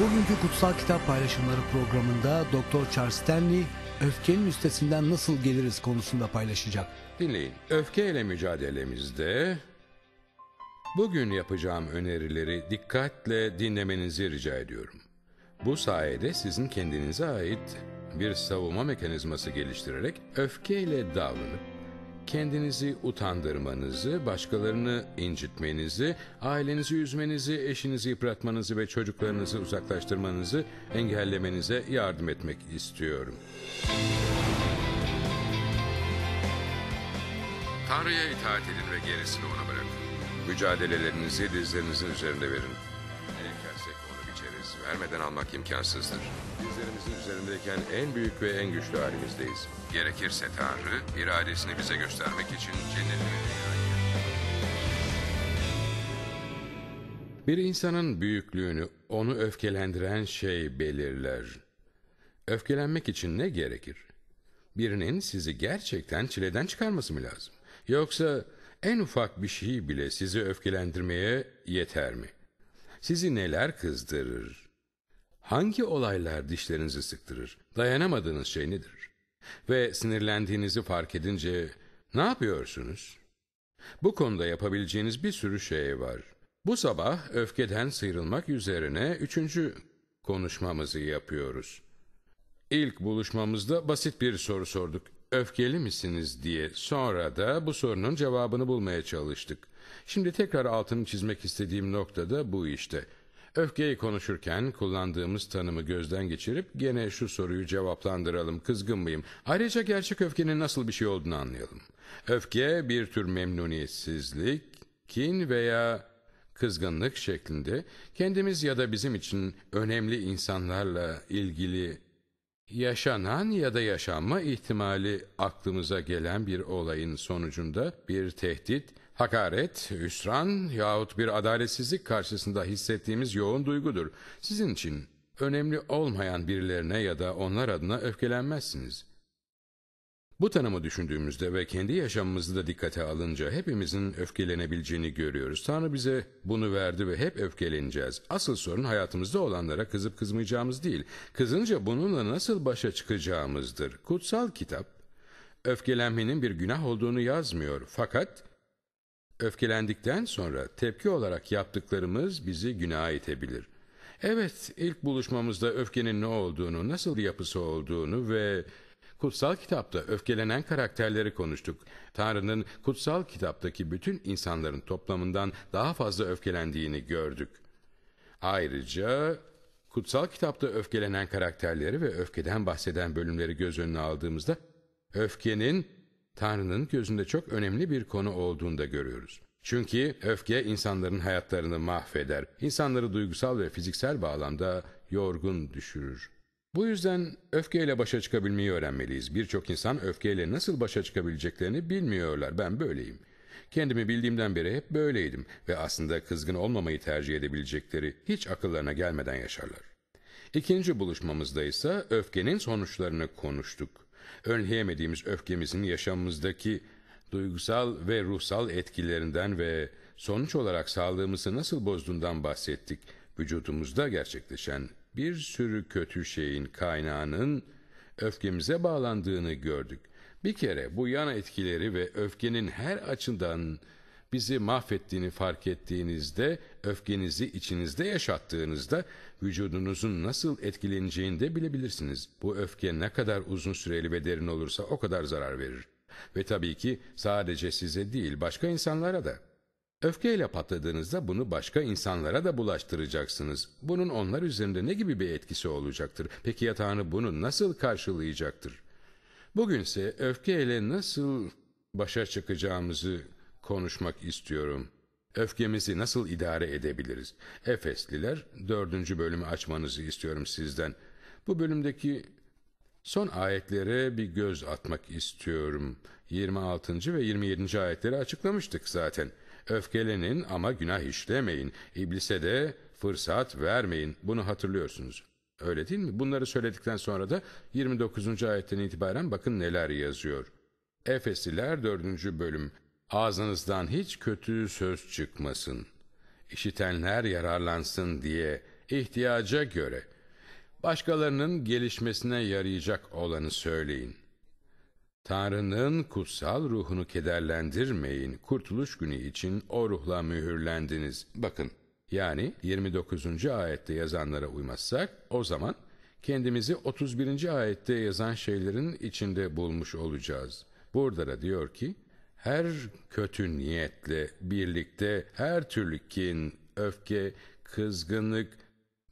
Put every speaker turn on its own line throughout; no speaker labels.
Bugünkü Kutsal Kitap Paylaşımları programında Doktor Charles Stanley öfkenin üstesinden nasıl geliriz konusunda paylaşacak. Dinleyin. Öfkeyle mücadelemizde bugün yapacağım önerileri dikkatle dinlemenizi rica ediyorum. Bu sayede sizin kendinize ait bir savunma mekanizması geliştirerek öfkeyle davranıp kendinizi utandırmanızı, başkalarını incitmenizi, ailenizi üzmenizi, eşinizi yıpratmanızı ve çocuklarınızı uzaklaştırmanızı engellemenize yardım etmek istiyorum. Tanrı'ya itaat edin ve gerisini ona bırakın. Mücadelelerinizi dizlerinizin üzerinde verin vermeden almak imkansızdır. Dizlerimizin üzerindeyken en büyük ve en güçlü halimizdeyiz. Gerekirse Tanrı iradesini bize göstermek için cennetini Bir insanın büyüklüğünü onu öfkelendiren şey belirler. Öfkelenmek için ne gerekir? Birinin sizi gerçekten çileden çıkarması mı lazım? Yoksa en ufak bir şey bile sizi öfkelendirmeye yeter mi? Sizi neler kızdırır? Hangi olaylar dişlerinizi sıktırır? Dayanamadığınız şey nedir? Ve sinirlendiğinizi fark edince ne yapıyorsunuz? Bu konuda yapabileceğiniz bir sürü şey var. Bu sabah öfkeden sıyrılmak üzerine üçüncü konuşmamızı yapıyoruz. İlk buluşmamızda basit bir soru sorduk. Öfkeli misiniz diye. Sonra da bu sorunun cevabını bulmaya çalıştık. Şimdi tekrar altını çizmek istediğim nokta da bu işte. Öfkeyi konuşurken kullandığımız tanımı gözden geçirip gene şu soruyu cevaplandıralım. Kızgın mıyım? Ayrıca gerçek öfkenin nasıl bir şey olduğunu anlayalım. Öfke bir tür memnuniyetsizlik, kin veya kızgınlık şeklinde kendimiz ya da bizim için önemli insanlarla ilgili yaşanan ya da yaşanma ihtimali aklımıza gelen bir olayın sonucunda bir tehdit Hakaret, üsran yahut bir adaletsizlik karşısında hissettiğimiz yoğun duygudur. Sizin için önemli olmayan birilerine ya da onlar adına öfkelenmezsiniz. Bu tanımı düşündüğümüzde ve kendi yaşamımızı da dikkate alınca hepimizin öfkelenebileceğini görüyoruz. Tanrı bize bunu verdi ve hep öfkeleneceğiz. Asıl sorun hayatımızda olanlara kızıp kızmayacağımız değil, kızınca bununla nasıl başa çıkacağımızdır. Kutsal kitap, öfkelenmenin bir günah olduğunu yazmıyor fakat Öfkelendikten sonra tepki olarak yaptıklarımız bizi günaha itebilir. Evet, ilk buluşmamızda öfkenin ne olduğunu, nasıl bir yapısı olduğunu ve kutsal kitapta öfkelenen karakterleri konuştuk. Tanrı'nın kutsal kitaptaki bütün insanların toplamından daha fazla öfkelendiğini gördük. Ayrıca kutsal kitapta öfkelenen karakterleri ve öfkeden bahseden bölümleri göz önüne aldığımızda öfkenin Tanrı'nın gözünde çok önemli bir konu olduğunu da görüyoruz. Çünkü öfke insanların hayatlarını mahveder. insanları duygusal ve fiziksel bağlamda yorgun düşürür. Bu yüzden öfkeyle başa çıkabilmeyi öğrenmeliyiz. Birçok insan öfkeyle nasıl başa çıkabileceklerini bilmiyorlar. Ben böyleyim. Kendimi bildiğimden beri hep böyleydim ve aslında kızgın olmamayı tercih edebilecekleri hiç akıllarına gelmeden yaşarlar. İkinci buluşmamızda ise öfkenin sonuçlarını konuştuk önleyemediğimiz öfkemizin yaşamımızdaki duygusal ve ruhsal etkilerinden ve sonuç olarak sağlığımızı nasıl bozduğundan bahsettik. Vücudumuzda gerçekleşen bir sürü kötü şeyin kaynağının öfkemize bağlandığını gördük. Bir kere bu yan etkileri ve öfkenin her açıdan bizi mahvettiğini fark ettiğinizde, öfkenizi içinizde yaşattığınızda vücudunuzun nasıl etkileneceğini de bilebilirsiniz. Bu öfke ne kadar uzun süreli ve derin olursa o kadar zarar verir. Ve tabii ki sadece size değil başka insanlara da. Öfkeyle patladığınızda bunu başka insanlara da bulaştıracaksınız. Bunun onlar üzerinde ne gibi bir etkisi olacaktır? Peki yatağını Tanrı bunu nasıl karşılayacaktır? Bugünse öfkeyle nasıl başa çıkacağımızı konuşmak istiyorum. Öfkemizi nasıl idare edebiliriz? Efesliler dördüncü bölümü açmanızı istiyorum sizden. Bu bölümdeki son ayetlere bir göz atmak istiyorum. 26. ve 27. ayetleri açıklamıştık zaten. Öfkelenin ama günah işlemeyin. İblise de fırsat vermeyin. Bunu hatırlıyorsunuz. Öyle değil mi? Bunları söyledikten sonra da 29. ayetten itibaren bakın neler yazıyor. Efesliler 4. bölüm Ağzınızdan hiç kötü söz çıkmasın. İşitenler yararlansın diye ihtiyaca göre başkalarının gelişmesine yarayacak olanı söyleyin. Tanrı'nın kutsal ruhunu kederlendirmeyin. Kurtuluş günü için o ruhla mühürlendiniz. Bakın yani 29. ayette yazanlara uymazsak o zaman kendimizi 31. ayette yazan şeylerin içinde bulmuş olacağız. Burada da diyor ki her kötü niyetle birlikte her türlü kin, öfke, kızgınlık,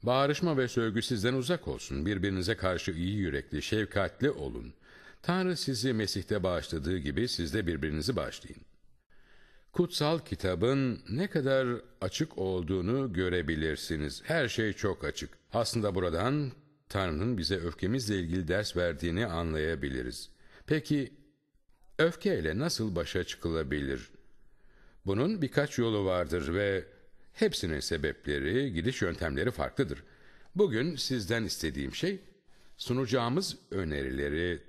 bağırışma ve sövgü sizden uzak olsun. Birbirinize karşı iyi yürekli, şefkatli olun. Tanrı sizi Mesih'te bağışladığı gibi siz de birbirinizi bağışlayın. Kutsal kitabın ne kadar açık olduğunu görebilirsiniz. Her şey çok açık. Aslında buradan Tanrı'nın bize öfkemizle ilgili ders verdiğini anlayabiliriz. Peki öfkeyle nasıl başa çıkılabilir? Bunun birkaç yolu vardır ve hepsinin sebepleri, gidiş yöntemleri farklıdır. Bugün sizden istediğim şey sunacağımız önerileri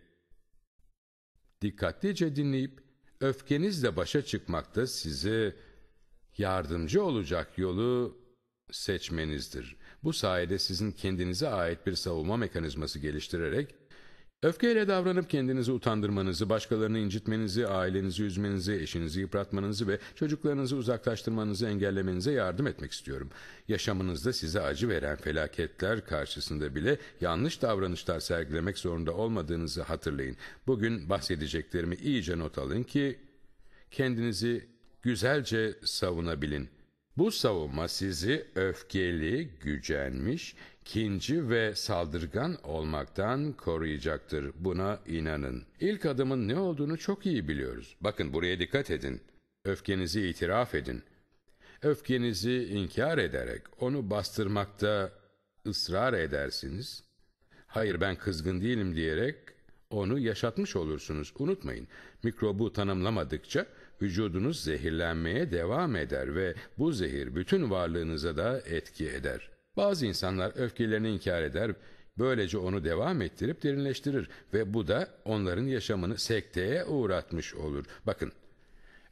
dikkatlice dinleyip öfkenizle başa çıkmakta size yardımcı olacak yolu seçmenizdir. Bu sayede sizin kendinize ait bir savunma mekanizması geliştirerek Öfkeyle davranıp kendinizi utandırmanızı, başkalarını incitmenizi, ailenizi üzmenizi, eşinizi yıpratmanızı ve çocuklarınızı uzaklaştırmanızı engellemenize yardım etmek istiyorum. Yaşamınızda size acı veren felaketler karşısında bile yanlış davranışlar sergilemek zorunda olmadığınızı hatırlayın. Bugün bahsedeceklerimi iyice not alın ki kendinizi güzelce savunabilin. Bu savunma sizi öfkeli, gücenmiş, kinci ve saldırgan olmaktan koruyacaktır. Buna inanın. İlk adımın ne olduğunu çok iyi biliyoruz. Bakın buraya dikkat edin. Öfkenizi itiraf edin. Öfkenizi inkar ederek onu bastırmakta ısrar edersiniz. Hayır ben kızgın değilim diyerek onu yaşatmış olursunuz. Unutmayın mikrobu tanımlamadıkça vücudunuz zehirlenmeye devam eder ve bu zehir bütün varlığınıza da etki eder. Bazı insanlar öfkelerini inkar eder, böylece onu devam ettirip derinleştirir ve bu da onların yaşamını sekteye uğratmış olur. Bakın,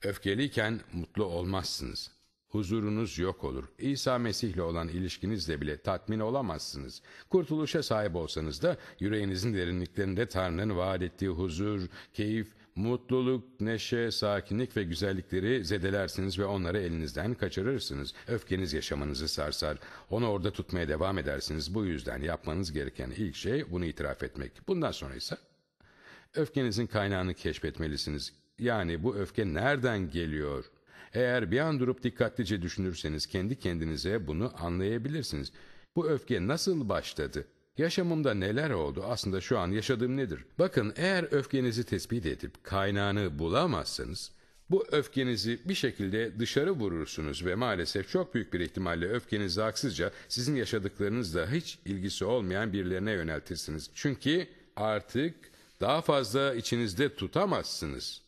öfkeliyken mutlu olmazsınız. Huzurunuz yok olur. İsa Mesih ile olan ilişkinizle bile tatmin olamazsınız. Kurtuluşa sahip olsanız da yüreğinizin derinliklerinde Tanrı'nın vaat ettiği huzur, keyif mutluluk, neşe, sakinlik ve güzellikleri zedelersiniz ve onları elinizden kaçırırsınız. Öfkeniz yaşamanızı sarsar. Onu orada tutmaya devam edersiniz. Bu yüzden yapmanız gereken ilk şey bunu itiraf etmek. Bundan sonra ise öfkenizin kaynağını keşfetmelisiniz. Yani bu öfke nereden geliyor? Eğer bir an durup dikkatlice düşünürseniz kendi kendinize bunu anlayabilirsiniz. Bu öfke nasıl başladı? Yaşamımda neler oldu aslında şu an yaşadığım nedir? Bakın eğer öfkenizi tespit edip kaynağını bulamazsanız bu öfkenizi bir şekilde dışarı vurursunuz ve maalesef çok büyük bir ihtimalle öfkenizi haksızca sizin yaşadıklarınızla hiç ilgisi olmayan birilerine yöneltirsiniz. Çünkü artık daha fazla içinizde tutamazsınız.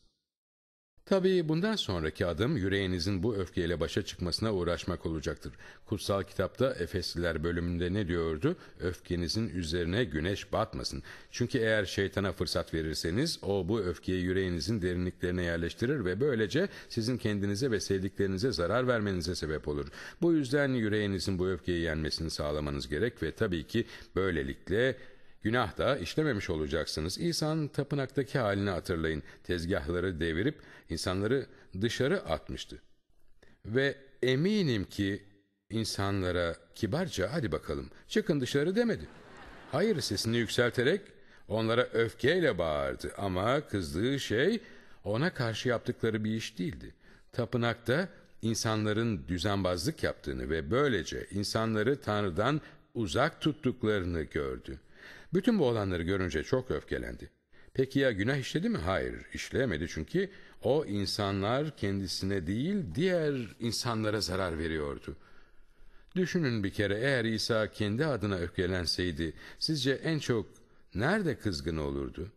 Tabii bundan sonraki adım yüreğinizin bu öfkeyle başa çıkmasına uğraşmak olacaktır. Kutsal kitapta Efesliler bölümünde ne diyordu? Öfkenizin üzerine güneş batmasın. Çünkü eğer şeytana fırsat verirseniz o bu öfkeyi yüreğinizin derinliklerine yerleştirir ve böylece sizin kendinize ve sevdiklerinize zarar vermenize sebep olur. Bu yüzden yüreğinizin bu öfkeyi yenmesini sağlamanız gerek ve tabii ki böylelikle Günah da işlememiş olacaksınız. İsa'nın tapınaktaki halini hatırlayın. Tezgahları devirip insanları dışarı atmıştı. Ve eminim ki insanlara kibarca hadi bakalım çıkın dışarı demedi. Hayır sesini yükselterek onlara öfkeyle bağırdı ama kızdığı şey ona karşı yaptıkları bir iş değildi. Tapınakta insanların düzenbazlık yaptığını ve böylece insanları Tanrı'dan uzak tuttuklarını gördü. Bütün bu olanları görünce çok öfkelendi. Peki ya günah işledi mi? Hayır, işleyemedi çünkü o insanlar kendisine değil diğer insanlara zarar veriyordu. Düşünün bir kere eğer İsa kendi adına öfkelenseydi sizce en çok nerede kızgın olurdu?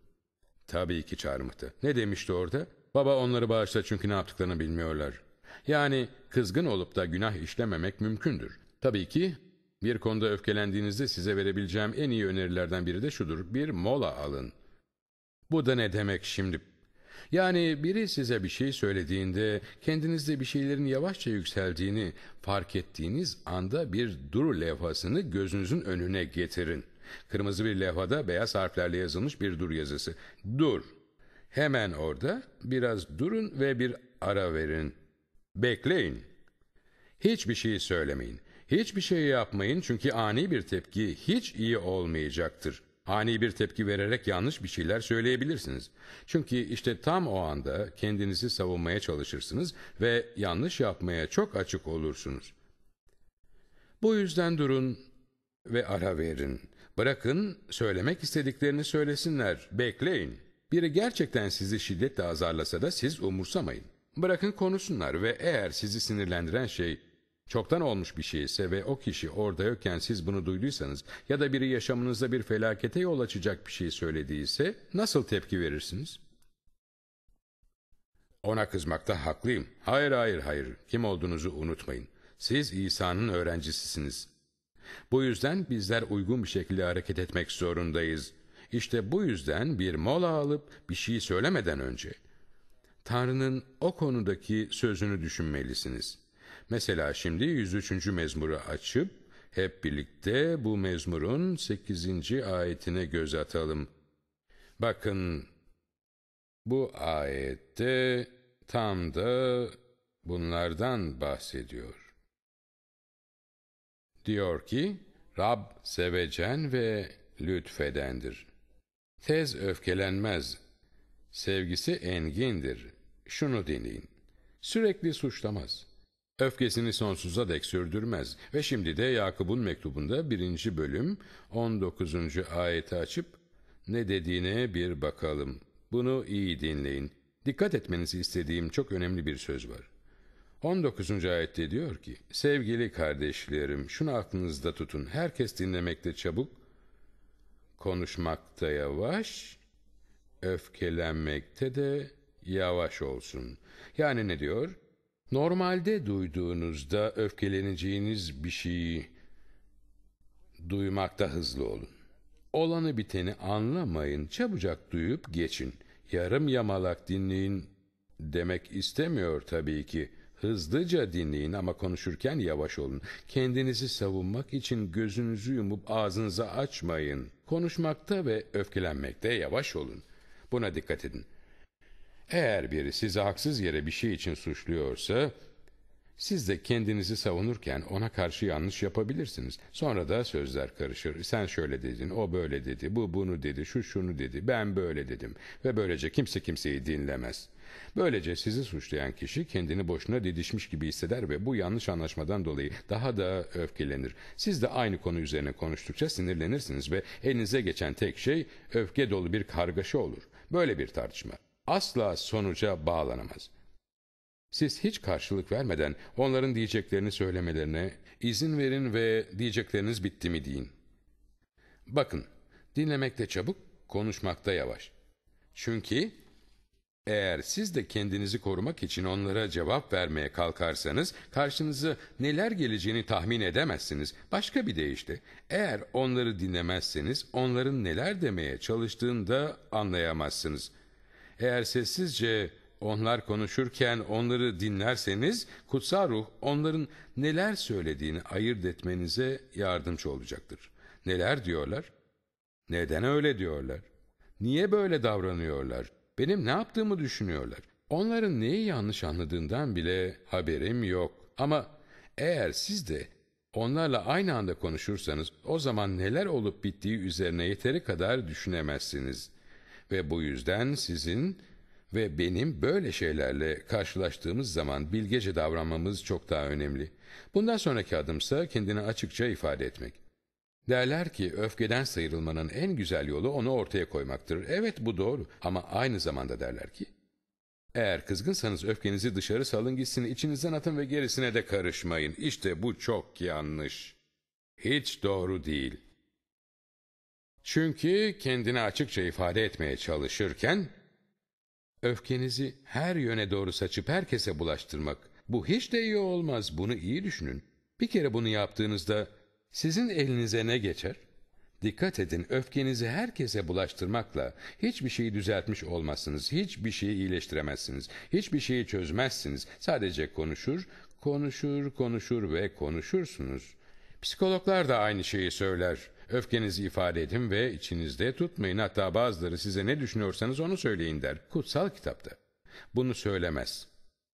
Tabii ki çarmıhta. Ne demişti orada? Baba onları bağışla çünkü ne yaptıklarını bilmiyorlar. Yani kızgın olup da günah işlememek mümkündür. Tabii ki bir konuda öfkelendiğinizde size verebileceğim en iyi önerilerden biri de şudur. Bir mola alın. Bu da ne demek şimdi? Yani biri size bir şey söylediğinde kendinizde bir şeylerin yavaşça yükseldiğini fark ettiğiniz anda bir dur levhasını gözünüzün önüne getirin. Kırmızı bir levhada beyaz harflerle yazılmış bir dur yazısı. Dur. Hemen orada biraz durun ve bir ara verin. Bekleyin. Hiçbir şey söylemeyin. Hiçbir şey yapmayın çünkü ani bir tepki hiç iyi olmayacaktır. Ani bir tepki vererek yanlış bir şeyler söyleyebilirsiniz. Çünkü işte tam o anda kendinizi savunmaya çalışırsınız ve yanlış yapmaya çok açık olursunuz. Bu yüzden durun ve ara verin. Bırakın söylemek istediklerini söylesinler. Bekleyin. Biri gerçekten sizi şiddetle azarlasa da siz umursamayın. Bırakın konuşsunlar ve eğer sizi sinirlendiren şey Çoktan olmuş bir şeyse ve o kişi orada yokken siz bunu duyduysanız ya da biri yaşamınızda bir felakete yol açacak bir şey söylediyse nasıl tepki verirsiniz? Ona kızmakta haklıyım. Hayır hayır hayır. Kim olduğunuzu unutmayın. Siz İsa'nın öğrencisisiniz. Bu yüzden bizler uygun bir şekilde hareket etmek zorundayız. İşte bu yüzden bir mola alıp bir şey söylemeden önce Tanrı'nın o konudaki sözünü düşünmelisiniz.'' Mesela şimdi 103. mezmuru açıp hep birlikte bu mezmurun 8. ayetine göz atalım. Bakın bu ayette tam da bunlardan bahsediyor. Diyor ki, Rab sevecen ve lütfedendir. Tez öfkelenmez, sevgisi engindir. Şunu dinleyin, sürekli suçlamaz. Öfkesini sonsuza dek sürdürmez ve şimdi de Yakup'un mektubunda birinci bölüm 19. ayeti açıp ne dediğine bir bakalım. Bunu iyi dinleyin. Dikkat etmenizi istediğim çok önemli bir söz var. 19. ayette diyor ki, Sevgili kardeşlerim, şunu aklınızda tutun. Herkes dinlemekte çabuk, konuşmakta yavaş, öfkelenmekte de yavaş olsun. Yani ne diyor? Normalde duyduğunuzda öfkeleneceğiniz bir şeyi duymakta hızlı olun. Olanı biteni anlamayın, çabucak duyup geçin. Yarım yamalak dinleyin demek istemiyor tabii ki. Hızlıca dinleyin ama konuşurken yavaş olun. Kendinizi savunmak için gözünüzü yumup ağzınızı açmayın. Konuşmakta ve öfkelenmekte yavaş olun. Buna dikkat edin. Eğer biri sizi haksız yere bir şey için suçluyorsa, siz de kendinizi savunurken ona karşı yanlış yapabilirsiniz. Sonra da sözler karışır. Sen şöyle dedin, o böyle dedi, bu bunu dedi, şu şunu dedi, ben böyle dedim. Ve böylece kimse kimseyi dinlemez. Böylece sizi suçlayan kişi kendini boşuna didişmiş gibi hisseder ve bu yanlış anlaşmadan dolayı daha da öfkelenir. Siz de aynı konu üzerine konuştukça sinirlenirsiniz ve elinize geçen tek şey öfke dolu bir kargaşa olur. Böyle bir tartışma asla sonuca bağlanamaz. Siz hiç karşılık vermeden onların diyeceklerini söylemelerine izin verin ve diyecekleriniz bitti mi deyin. Bakın, dinlemekte çabuk, konuşmakta yavaş. Çünkü eğer siz de kendinizi korumak için onlara cevap vermeye kalkarsanız karşınıza neler geleceğini tahmin edemezsiniz. Başka bir deyişle eğer onları dinlemezseniz onların neler demeye çalıştığını da anlayamazsınız. Eğer sessizce onlar konuşurken onları dinlerseniz kutsal ruh onların neler söylediğini ayırt etmenize yardımcı olacaktır. Neler diyorlar? Neden öyle diyorlar? Niye böyle davranıyorlar? Benim ne yaptığımı düşünüyorlar. Onların neyi yanlış anladığından bile haberim yok. Ama eğer siz de onlarla aynı anda konuşursanız o zaman neler olup bittiği üzerine yeteri kadar düşünemezsiniz. Ve bu yüzden sizin ve benim böyle şeylerle karşılaştığımız zaman bilgece davranmamız çok daha önemli. Bundan sonraki adımsa kendini açıkça ifade etmek. Derler ki öfkeden sıyrılmanın en güzel yolu onu ortaya koymaktır. Evet bu doğru ama aynı zamanda derler ki eğer kızgınsanız öfkenizi dışarı salın gitsin, içinizden atın ve gerisine de karışmayın. İşte bu çok yanlış. Hiç doğru değil. Çünkü kendini açıkça ifade etmeye çalışırken, öfkenizi her yöne doğru saçıp herkese bulaştırmak, bu hiç de iyi olmaz, bunu iyi düşünün. Bir kere bunu yaptığınızda sizin elinize ne geçer? Dikkat edin, öfkenizi herkese bulaştırmakla hiçbir şeyi düzeltmiş olmazsınız, hiçbir şeyi iyileştiremezsiniz, hiçbir şeyi çözmezsiniz. Sadece konuşur, konuşur, konuşur ve konuşursunuz. Psikologlar da aynı şeyi söyler. Öfkenizi ifade edin ve içinizde tutmayın. Hatta bazıları size ne düşünüyorsanız onu söyleyin der. Kutsal kitapta. Bunu söylemez.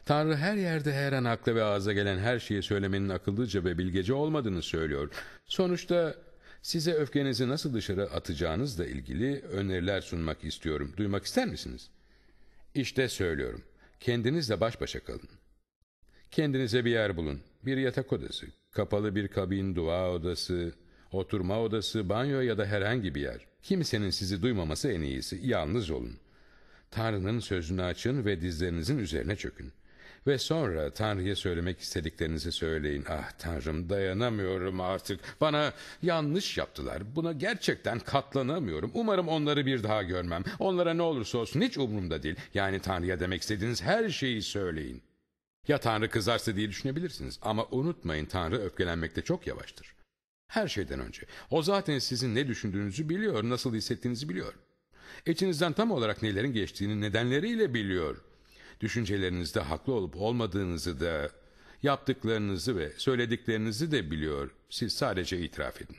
Tanrı her yerde her an akla ve ağza gelen her şeyi söylemenin akıllıca ve bilgece olmadığını söylüyor. Sonuçta size öfkenizi nasıl dışarı atacağınızla ilgili öneriler sunmak istiyorum. Duymak ister misiniz? İşte söylüyorum. Kendinizle baş başa kalın. Kendinize bir yer bulun. Bir yatak odası, kapalı bir kabin, dua odası, Oturma odası, banyo ya da herhangi bir yer. Kimsenin sizi duymaması en iyisi. Yalnız olun. Tanrı'nın sözünü açın ve dizlerinizin üzerine çökün. Ve sonra Tanrı'ya söylemek istediklerinizi söyleyin. Ah Tanrım dayanamıyorum artık. Bana yanlış yaptılar. Buna gerçekten katlanamıyorum. Umarım onları bir daha görmem. Onlara ne olursa olsun hiç umurumda değil. Yani Tanrı'ya demek istediğiniz her şeyi söyleyin. Ya Tanrı kızarsa diye düşünebilirsiniz. Ama unutmayın Tanrı öfkelenmekte çok yavaştır. Her şeyden önce. O zaten sizin ne düşündüğünüzü biliyor, nasıl hissettiğinizi biliyor. İçinizden tam olarak nelerin geçtiğini nedenleriyle biliyor. Düşüncelerinizde haklı olup olmadığınızı da, yaptıklarınızı ve söylediklerinizi de biliyor. Siz sadece itiraf edin.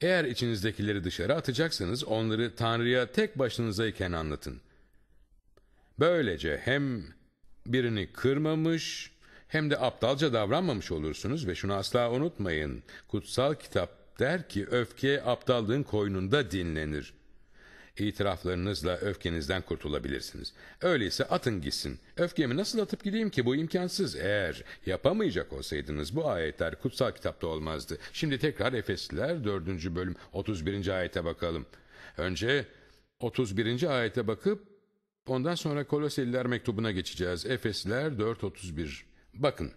Eğer içinizdekileri dışarı atacaksanız onları Tanrı'ya tek başınızayken anlatın. Böylece hem birini kırmamış hem de aptalca davranmamış olursunuz ve şunu asla unutmayın. Kutsal kitap der ki öfke aptallığın koynunda dinlenir. İtiraflarınızla öfkenizden kurtulabilirsiniz. Öyleyse atın gitsin. Öfkemi nasıl atıp gideyim ki bu imkansız. Eğer yapamayacak olsaydınız bu ayetler kutsal kitapta olmazdı. Şimdi tekrar Efesliler 4. bölüm 31. ayete bakalım. Önce 31. ayete bakıp ondan sonra Koloseliler mektubuna geçeceğiz. Efesliler 4.31 Bakın,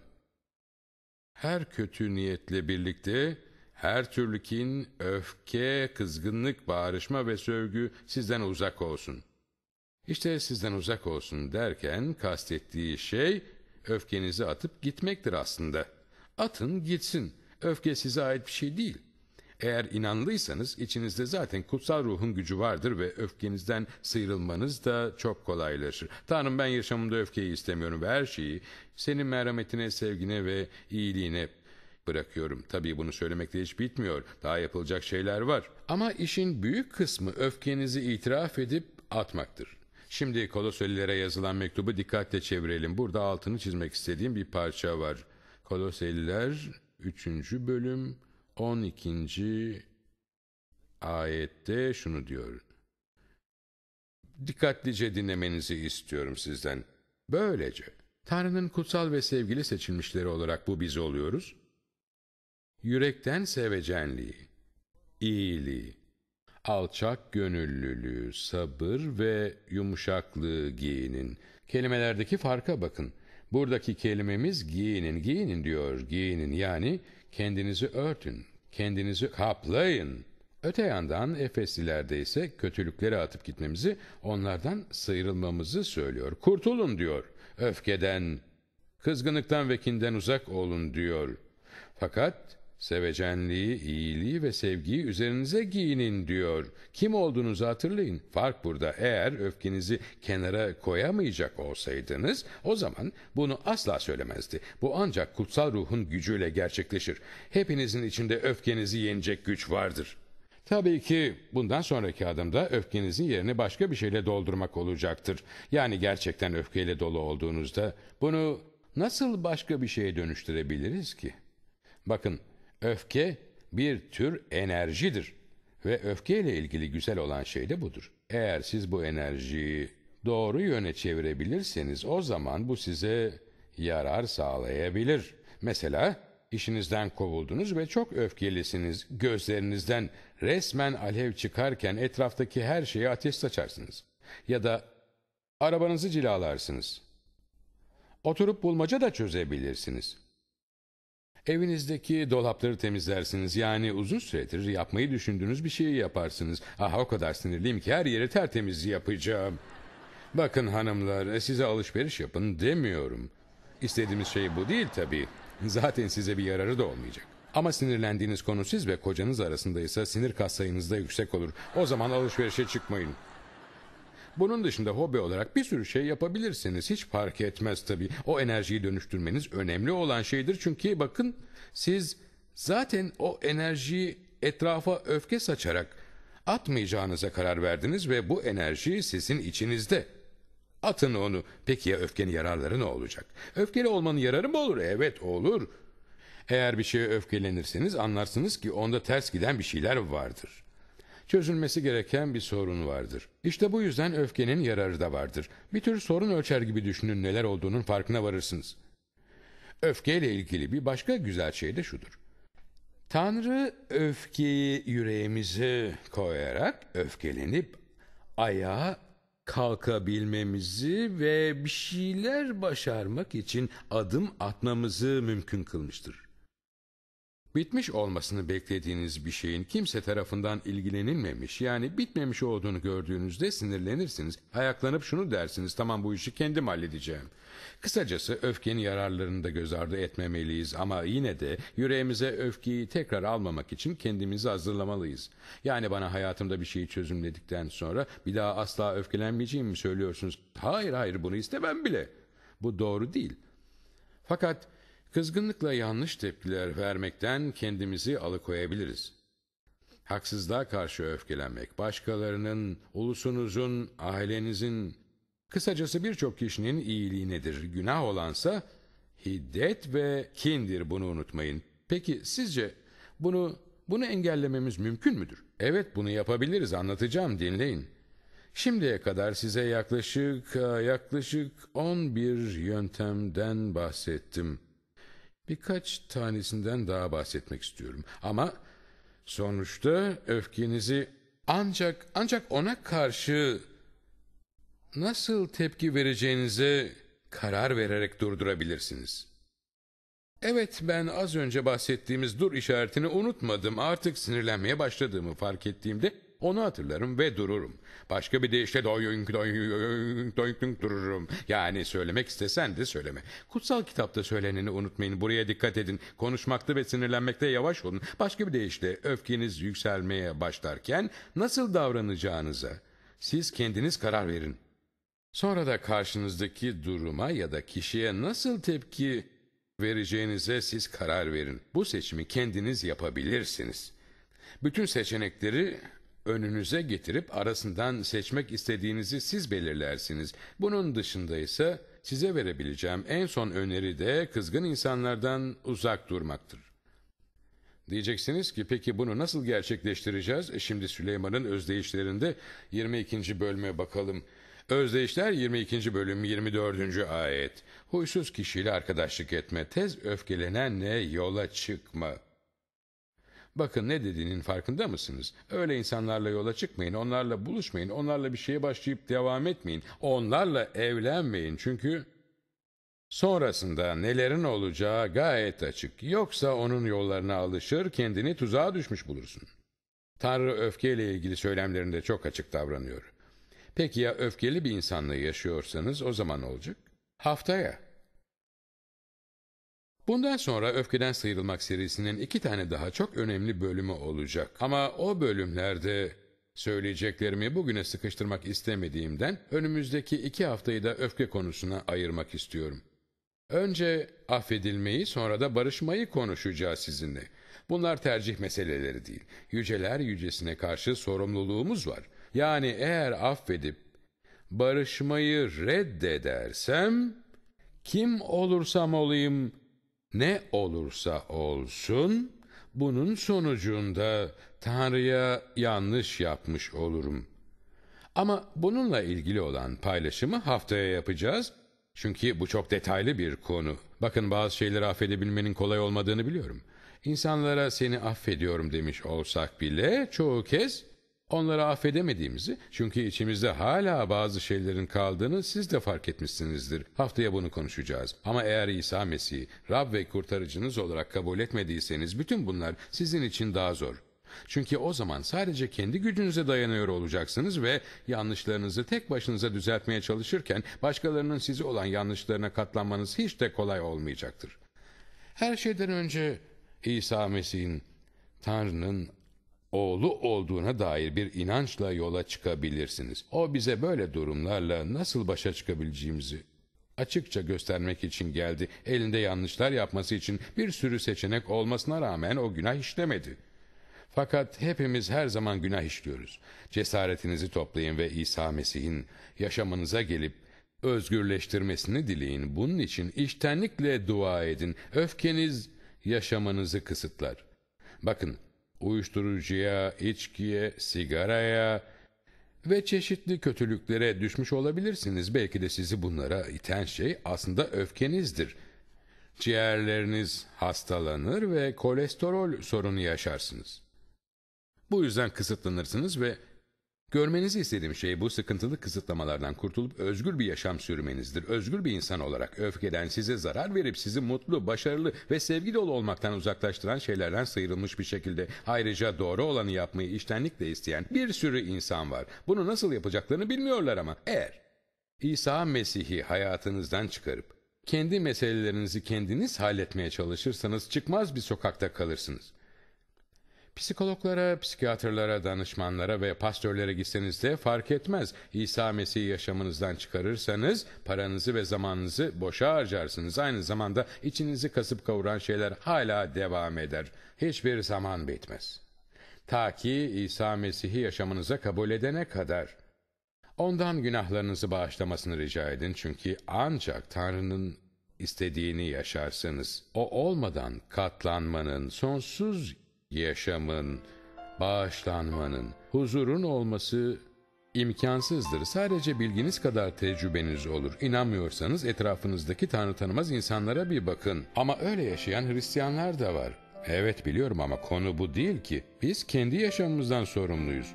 her kötü niyetle birlikte her türlü kin, öfke, kızgınlık, bağırışma ve sövgü sizden uzak olsun. İşte sizden uzak olsun derken kastettiği şey öfkenizi atıp gitmektir aslında. Atın gitsin, öfke size ait bir şey değil. Eğer inanlıysanız içinizde zaten kutsal ruhun gücü vardır ve öfkenizden sıyrılmanız da çok kolaylaşır. Tanrım ben yaşamımda öfkeyi istemiyorum ve her şeyi senin merhametine, sevgine ve iyiliğine bırakıyorum. Tabii bunu söylemekle hiç bitmiyor. Daha yapılacak şeyler var. Ama işin büyük kısmı öfkenizi itiraf edip atmaktır. Şimdi Koloselilere yazılan mektubu dikkatle çevirelim. Burada altını çizmek istediğim bir parça var. Koloseliler 3. bölüm 12. ayette şunu diyor. Dikkatlice dinlemenizi istiyorum sizden. Böylece Tanrı'nın kutsal ve sevgili seçilmişleri olarak bu biz oluyoruz. Yürekten sevecenliği, iyiliği, alçak gönüllülüğü, sabır ve yumuşaklığı giyinin. Kelimelerdeki farka bakın. Buradaki kelimemiz giyinin, giyinin diyor, giyinin yani kendinizi örtün, Kendinizi kaplayın. Öte yandan Efeslilerde ise kötülüklere atıp gitmemizi, onlardan sıyrılmamızı söylüyor. Kurtulun diyor. Öfkeden, kızgınlıktan ve kinden uzak olun diyor. Fakat Sevecenliği, iyiliği ve sevgiyi üzerinize giyinin diyor. Kim olduğunuzu hatırlayın. Fark burada eğer öfkenizi kenara koyamayacak olsaydınız o zaman bunu asla söylemezdi. Bu ancak kutsal ruhun gücüyle gerçekleşir. Hepinizin içinde öfkenizi yenecek güç vardır. Tabii ki bundan sonraki adımda öfkenizin yerini başka bir şeyle doldurmak olacaktır. Yani gerçekten öfkeyle dolu olduğunuzda bunu nasıl başka bir şeye dönüştürebiliriz ki? Bakın Öfke bir tür enerjidir ve öfkeyle ilgili güzel olan şey de budur. Eğer siz bu enerjiyi doğru yöne çevirebilirseniz o zaman bu size yarar sağlayabilir. Mesela işinizden kovuldunuz ve çok öfkelisiniz. Gözlerinizden resmen alev çıkarken etraftaki her şeye ateş saçarsınız. Ya da arabanızı cilalarsınız. Oturup bulmaca da çözebilirsiniz. Evinizdeki dolapları temizlersiniz. Yani uzun süredir yapmayı düşündüğünüz bir şeyi yaparsınız. Aha o kadar sinirliyim ki her yeri tertemiz yapacağım. Bakın hanımlar e, size alışveriş yapın demiyorum. İstediğimiz şey bu değil tabii. Zaten size bir yararı da olmayacak. Ama sinirlendiğiniz konu siz ve kocanız arasındaysa sinir kas sayınız da yüksek olur. O zaman alışverişe çıkmayın. Bunun dışında hobi olarak bir sürü şey yapabilirsiniz. Hiç fark etmez tabii. O enerjiyi dönüştürmeniz önemli olan şeydir. Çünkü bakın siz zaten o enerjiyi etrafa öfke saçarak atmayacağınıza karar verdiniz ve bu enerji sizin içinizde. Atın onu. Peki ya öfkenin yararları ne olacak? Öfkeli olmanın yararı mı olur? Evet olur. Eğer bir şeye öfkelenirseniz anlarsınız ki onda ters giden bir şeyler vardır çözülmesi gereken bir sorun vardır. İşte bu yüzden öfkenin yararı da vardır. Bir tür sorun ölçer gibi düşünün neler olduğunun farkına varırsınız. Öfkeyle ilgili bir başka güzel şey de şudur. Tanrı öfkeyi yüreğimize koyarak öfkelenip ayağa kalkabilmemizi ve bir şeyler başarmak için adım atmamızı mümkün kılmıştır. Bitmiş olmasını beklediğiniz bir şeyin kimse tarafından ilgilenilmemiş yani bitmemiş olduğunu gördüğünüzde sinirlenirsiniz. Ayaklanıp şunu dersiniz tamam bu işi kendim halledeceğim. Kısacası öfkenin yararlarını da göz ardı etmemeliyiz ama yine de yüreğimize öfkeyi tekrar almamak için kendimizi hazırlamalıyız. Yani bana hayatımda bir şeyi çözümledikten sonra bir daha asla öfkelenmeyeceğimi söylüyorsunuz. Hayır hayır bunu istemem bile. Bu doğru değil. Fakat Kızgınlıkla yanlış tepkiler vermekten kendimizi alıkoyabiliriz. Haksızlığa karşı öfkelenmek, başkalarının, ulusunuzun, ailenizin, kısacası birçok kişinin iyiliği nedir? Günah olansa hiddet ve kindir bunu unutmayın. Peki sizce bunu bunu engellememiz mümkün müdür? Evet bunu yapabiliriz anlatacağım dinleyin. Şimdiye kadar size yaklaşık yaklaşık 11 yöntemden bahsettim. Birkaç tanesinden daha bahsetmek istiyorum. Ama sonuçta öfkenizi ancak ancak ona karşı nasıl tepki vereceğinize karar vererek durdurabilirsiniz. Evet ben az önce bahsettiğimiz dur işaretini unutmadım. Artık sinirlenmeye başladığımı fark ettiğimde onu hatırlarım ve dururum. Başka bir deyişle doyunk doyunk doyunk doyunk dururum. Yani söylemek istesen de söyleme. Kutsal kitapta söyleneni unutmayın. Buraya dikkat edin. Konuşmakta ve sinirlenmekte yavaş olun. Başka bir deyişle öfkeniz yükselmeye başlarken nasıl davranacağınıza siz kendiniz karar verin. Sonra da karşınızdaki duruma ya da kişiye nasıl tepki vereceğinize siz karar verin. Bu seçimi kendiniz yapabilirsiniz. Bütün seçenekleri önünüze getirip arasından seçmek istediğinizi siz belirlersiniz. Bunun dışında ise size verebileceğim en son öneri de kızgın insanlardan uzak durmaktır. Diyeceksiniz ki peki bunu nasıl gerçekleştireceğiz? E şimdi Süleyman'ın özdeyişlerinde 22. bölüme bakalım. Özdeyişler 22. bölüm 24. ayet. Huysuz kişiyle arkadaşlık etme, tez öfkelenenle yola çıkma.'' Bakın ne dediğinin farkında mısınız? Öyle insanlarla yola çıkmayın, onlarla buluşmayın, onlarla bir şeye başlayıp devam etmeyin. Onlarla evlenmeyin çünkü sonrasında nelerin olacağı gayet açık. Yoksa onun yollarına alışır, kendini tuzağa düşmüş bulursun. Tanrı öfkeyle ilgili söylemlerinde çok açık davranıyor. Peki ya öfkeli bir insanla yaşıyorsanız o zaman olacak? Haftaya. Bundan sonra Öfkeden Sıyrılmak serisinin iki tane daha çok önemli bölümü olacak. Ama o bölümlerde söyleyeceklerimi bugüne sıkıştırmak istemediğimden önümüzdeki iki haftayı da öfke konusuna ayırmak istiyorum. Önce affedilmeyi sonra da barışmayı konuşacağız sizinle. Bunlar tercih meseleleri değil. Yüceler yücesine karşı sorumluluğumuz var. Yani eğer affedip barışmayı reddedersem kim olursam olayım ne olursa olsun bunun sonucunda Tanrı'ya yanlış yapmış olurum. Ama bununla ilgili olan paylaşımı haftaya yapacağız. Çünkü bu çok detaylı bir konu. Bakın bazı şeyleri affedebilmenin kolay olmadığını biliyorum. İnsanlara seni affediyorum demiş olsak bile çoğu kez Onları affedemediğimizi, çünkü içimizde hala bazı şeylerin kaldığını siz de fark etmişsinizdir. Haftaya bunu konuşacağız. Ama eğer İsa Mesih'i Rab ve kurtarıcınız olarak kabul etmediyseniz bütün bunlar sizin için daha zor. Çünkü o zaman sadece kendi gücünüze dayanıyor olacaksınız ve yanlışlarınızı tek başınıza düzeltmeye çalışırken başkalarının sizi olan yanlışlarına katlanmanız hiç de kolay olmayacaktır. Her şeyden önce İsa Mesih'in Tanrı'nın oğlu olduğuna dair bir inançla yola çıkabilirsiniz. O bize böyle durumlarla nasıl başa çıkabileceğimizi açıkça göstermek için geldi. Elinde yanlışlar yapması için bir sürü seçenek olmasına rağmen o günah işlemedi. Fakat hepimiz her zaman günah işliyoruz. Cesaretinizi toplayın ve İsa Mesih'in yaşamınıza gelip özgürleştirmesini dileyin. Bunun için iştenlikle dua edin. Öfkeniz yaşamanızı kısıtlar. Bakın uyuşturucuya, içkiye, sigaraya ve çeşitli kötülüklere düşmüş olabilirsiniz. Belki de sizi bunlara iten şey aslında öfkenizdir. Ciğerleriniz hastalanır ve kolesterol sorunu yaşarsınız. Bu yüzden kısıtlanırsınız ve Görmenizi istediğim şey bu sıkıntılı kısıtlamalardan kurtulup özgür bir yaşam sürmenizdir. Özgür bir insan olarak öfkeden size zarar verip sizi mutlu, başarılı ve sevgi dolu olmaktan uzaklaştıran şeylerden sıyrılmış bir şekilde ayrıca doğru olanı yapmayı iştenlikle isteyen bir sürü insan var. Bunu nasıl yapacaklarını bilmiyorlar ama eğer İsa Mesih'i hayatınızdan çıkarıp kendi meselelerinizi kendiniz halletmeye çalışırsanız çıkmaz bir sokakta kalırsınız. Psikologlara, psikiyatrlara, danışmanlara ve pastörlere gitseniz de fark etmez. İsa Mesih'i yaşamınızdan çıkarırsanız paranızı ve zamanınızı boşa harcarsınız. Aynı zamanda içinizi kasıp kavuran şeyler hala devam eder. Hiçbir zaman bitmez. Ta ki İsa Mesih'i yaşamınıza kabul edene kadar. Ondan günahlarınızı bağışlamasını rica edin çünkü ancak Tanrı'nın istediğini yaşarsınız. O olmadan katlanmanın sonsuz yaşamın, bağışlanmanın, huzurun olması imkansızdır. Sadece bilginiz kadar tecrübeniz olur. İnanmıyorsanız etrafınızdaki tanrı tanımaz insanlara bir bakın. Ama öyle yaşayan Hristiyanlar da var. Evet biliyorum ama konu bu değil ki. Biz kendi yaşamımızdan sorumluyuz.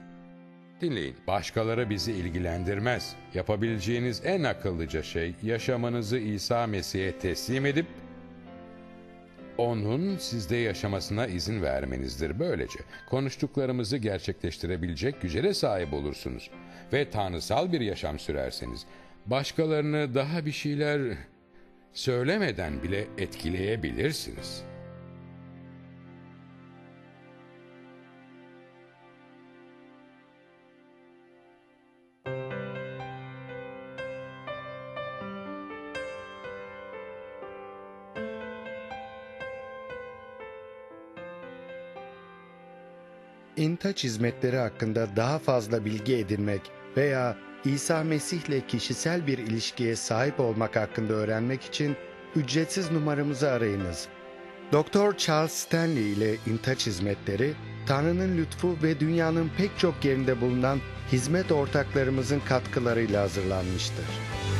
Dinleyin. Başkaları bizi ilgilendirmez. Yapabileceğiniz en akıllıca şey yaşamınızı İsa Mesih'e teslim edip onun sizde yaşamasına izin vermenizdir. Böylece konuştuklarımızı gerçekleştirebilecek gücere sahip olursunuz ve tanrısal bir yaşam sürerseniz başkalarını daha bir şeyler söylemeden bile etkileyebilirsiniz.'' muhtaç hizmetleri hakkında daha fazla bilgi edinmek veya İsa Mesih'le kişisel bir ilişkiye sahip olmak hakkında öğrenmek için ücretsiz numaramızı arayınız. Doktor Charles Stanley ile İntaç Hizmetleri, Tanrı'nın lütfu ve dünyanın pek çok yerinde bulunan hizmet ortaklarımızın katkılarıyla hazırlanmıştır.